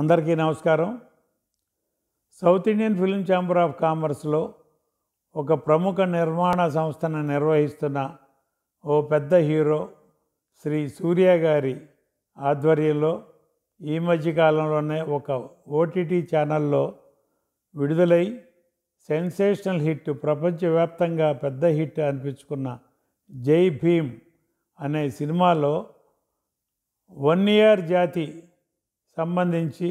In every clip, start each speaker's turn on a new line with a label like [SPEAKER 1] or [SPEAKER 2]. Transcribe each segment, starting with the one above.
[SPEAKER 1] అందరికీ నమస్కారం South Indian film chamber of కామర్స్లో ఒక ప్రముఖ నిర్మాణ సంస్థను నిర్వహిస్తున్న ఓ పెద్ద హీరో శ్రీ సూర్య గారి ఆధ్వర్యంలో ఈ మధ్యకాలంలోనే ఒక ఓటీటీ ఛానల్లో విడుదలై సెన్సేషనల్ హిట్ ప్రపంచవ్యాప్తంగా పెద్ద హిట్ అనిపించుకున్న జై భీమ్ అనే సినిమాలో వన్ ఇయర్ జాతి సంబంధించి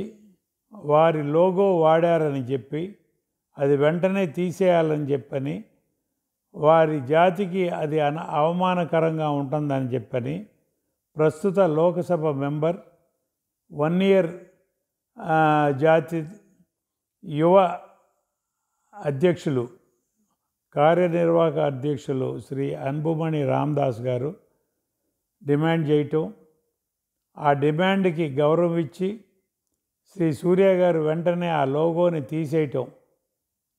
[SPEAKER 1] వారి లోగో వాడారని చెప్పి అది వెంటనే తీసేయాలని చెప్పని వారి జాతికి అది అన అవమానకరంగా ఉంటుందని చెప్పని ప్రస్తుత లోకసభ మెంబర్ వన్ ఇయర్ జాతి యువ అధ్యక్షులు కార్యనిర్వాహక అధ్యక్షులు శ్రీ అన్బుమణి రామ్దాస్ గారు డిమాండ్ చేయటం ఆ డిమాండ్కి గౌరవం ఇచ్చి శ్రీ సూర్య గారు వెంటనే ఆ లోగోని తీసేయటం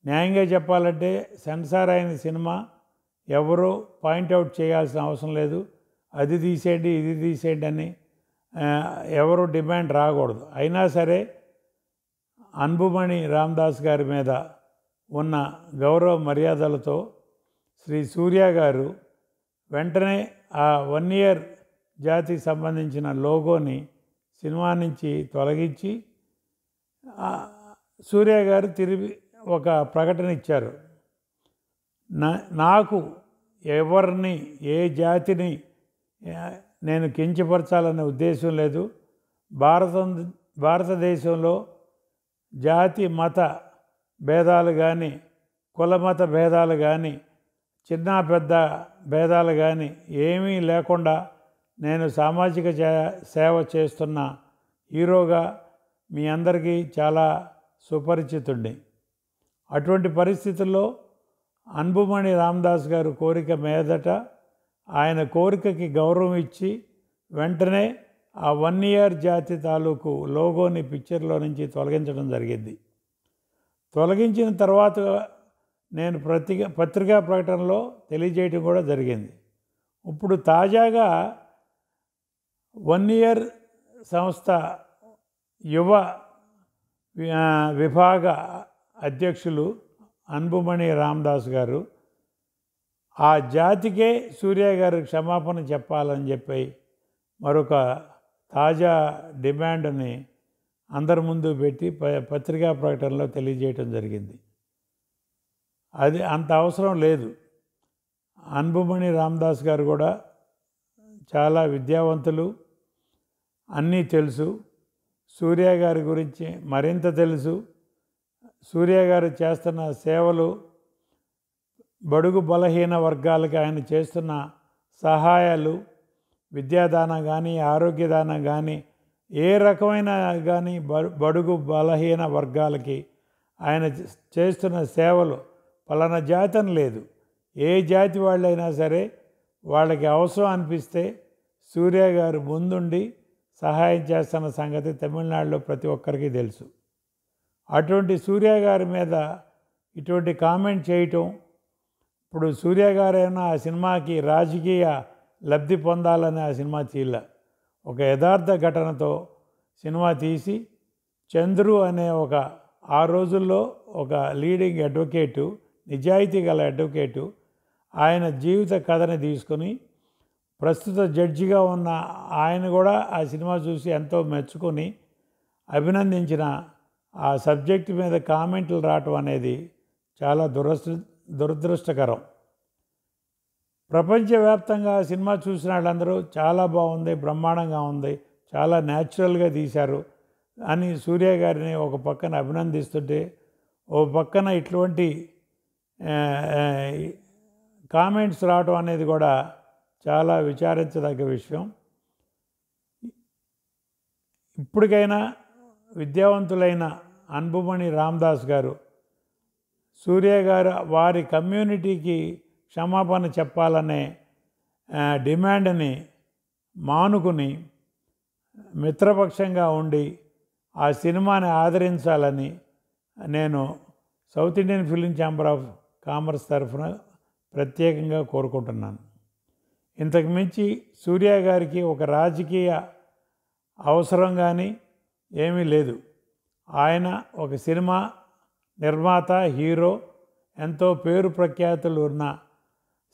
[SPEAKER 1] న్యాయంగా చెప్పాలంటే సెన్సార్ అయిన సినిమా ఎవరో పాయింట్అవుట్ చేయాల్సిన అవసరం లేదు అది తీసేయండి ఇది తీసేయండి అని ఎవరు డిమాండ్ రాకూడదు అయినా సరే అన్బుమణి రామ్దాస్ గారి మీద ఉన్న గౌరవ మర్యాదలతో శ్రీ సూర్య గారు వెంటనే ఆ వన్ ఇయర్ జాతికి సంబంధించిన లోగోని సినిమా నుంచి తొలగించి సూర్య గారు తిరిగి ఒక ప్రకటన ఇచ్చారు నాకు ఎవరిని ఏ జాతిని నేను కించపరచాలనే ఉద్దేశం లేదు భారత భారతదేశంలో జాతి మత భేదాలు కానీ కులమత భేదాలు కానీ చిన్న పెద్ద భేదాలు కానీ ఏమీ లేకుండా నేను సామాజిక సేవ చేస్తున్న హీరోగా మీ అందరికీ చాలా సుపరిచితుడిని అటువంటి పరిస్థితుల్లో అన్బుమణి రామదాస్ గారు కోరిక మీదట ఆయన కోరికకి గౌరవం ఇచ్చి వెంటనే ఆ వన్ ఇయర్ జాతి తాలూకు లోగోని పిక్చర్లో నుంచి తొలగించడం జరిగింది తొలగించిన తర్వాత నేను ప్రతిగా పత్రికా ప్రకటనలో తెలియజేయడం కూడా జరిగింది ఇప్పుడు తాజాగా వన్ ఇయర్ సంస్థ యువ విభాగ అధ్యక్షులు అన్బుమణి రామదాస్ గారు ఆ జాతికే సూర్య గారు క్షమాపణ చెప్పాలని చెప్పి మరొక తాజా డిమాండ్ని అందరి ముందు పెట్టి పత్రికా ప్రకటనలో తెలియజేయటం జరిగింది అది అంత అవసరం లేదు అన్బుమణి రామదాస్ గారు కూడా చాలా విద్యావంతులు అన్నీ తెలుసు సూర్య గారి గురించి మరింత తెలుసు సూర్య గారు చేస్తున్న సేవలు బడుగు బలహీన వర్గాలకి ఆయన చేస్తున్న సహాయాలు విద్యాదానం కానీ ఆరోగ్యదానం కానీ ఏ రకమైన కానీ బడుగు బలహీన వర్గాలకి ఆయన చేస్తున్న సేవలు పలానా జాతం లేదు ఏ జాతి వాళ్ళైనా సరే వాళ్ళకి అవసరం అనిపిస్తే సూర్య గారు ముందుండి సహాయం చేస్తున్న సంగతి తమిళనాడులో ప్రతి ఒక్కరికి తెలుసు అటువంటి సూర్య గారి మీద ఇటువంటి కామెంట్ చేయటం ఇప్పుడు సూర్య గారైనా ఆ సినిమాకి రాజకీయ లబ్ధి పొందాలని ఆ సినిమా తీయలే ఒక యథార్థ ఘటనతో సినిమా తీసి చంద్రు అనే ఒక ఆ రోజుల్లో ఒక లీడింగ్ అడ్వకేటు నిజాయితీ గల అడ్వకేటు ఆయన జీవిత కథని తీసుకుని ప్రస్తుత జడ్జిగా ఉన్న ఆయన కూడా ఆ సినిమా చూసి ఎంతో మెచ్చుకొని అభినందించిన ఆ సబ్జెక్ట్ మీద కామెంట్లు రావటం అనేది చాలా దురస్ దురదృష్టకరం ప్రపంచవ్యాప్తంగా సినిమా చూసిన వాళ్ళందరూ చాలా బాగుంది బ్రహ్మాండంగా ఉంది చాలా న్యాచురల్గా తీశారు అని సూర్య గారిని ఒక పక్కన అభినందిస్తుంటే ఓ పక్కన ఇటువంటి కామెంట్స్ రావటం అనేది కూడా చాలా విచారించదగ్గ విషయం ఇప్పటికైనా విద్యావంతులైన అన్బుమణి రామ్దాస్ గారు సూర్య గారు వారి కమ్యూనిటీకి క్షమాపణ చెప్పాలనే డిమాండ్ని మానుకుని మిత్రపక్షంగా ఉండి ఆ సినిమాని ఆదరించాలని నేను South Indian film chamber of commerce తరఫున ప్రత్యేకంగా కోరుకుంటున్నాను ఇంతకుమించి సూర్య గారికి ఒక రాజకీయ అవసరం కానీ ఏమీ లేదు ఆయన ఒక సినిమా నిర్మాత హీరో ఎంతో పేరు ప్రఖ్యాతులు ఉన్న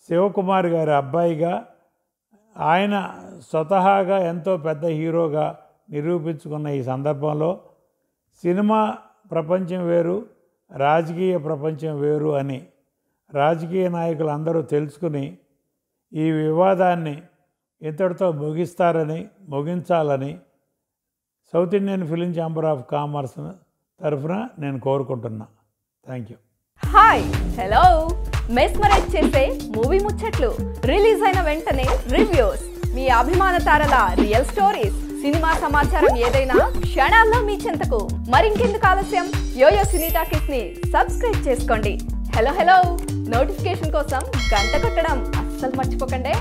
[SPEAKER 1] శివకుమార్ గారి అబ్బాయిగా ఆయన స్వతహాగా ఎంతో పెద్ద హీరోగా నిరూపించుకున్న ఈ సందర్భంలో సినిమా ప్రపంచం వేరు రాజకీయ ప్రపంచం వేరు అని రాజకీయ నాయకులు అందరూ తెలుసుకుని ఈ వివాదాన్ని ఇంతటితో ముగిస్తారని ముగించాలని South Indian film chamber of commerce తరఫున నేను కోరుకుంటున్నా thank you hi hello mesmerize చేసే మూవీ ముచ్చట్లు రిలీజ్ అయిన వెంటనే రివ్యూస్ మీ అభిమాన తారల రియల్ స్టోరీస్ సినిమా సమాచారం ఏదైనా క్షణాల్లో మీ చెంతకు మరింకెందుకు ఆలస్యం యోయో సినీ టాకీస్ ని సబ్స్క్రైబ్ చేసుకోండి హలో హలో నోటిఫికేషన్ కోసం గంట కొట్టడం అస్సలు మర్చిపోకండి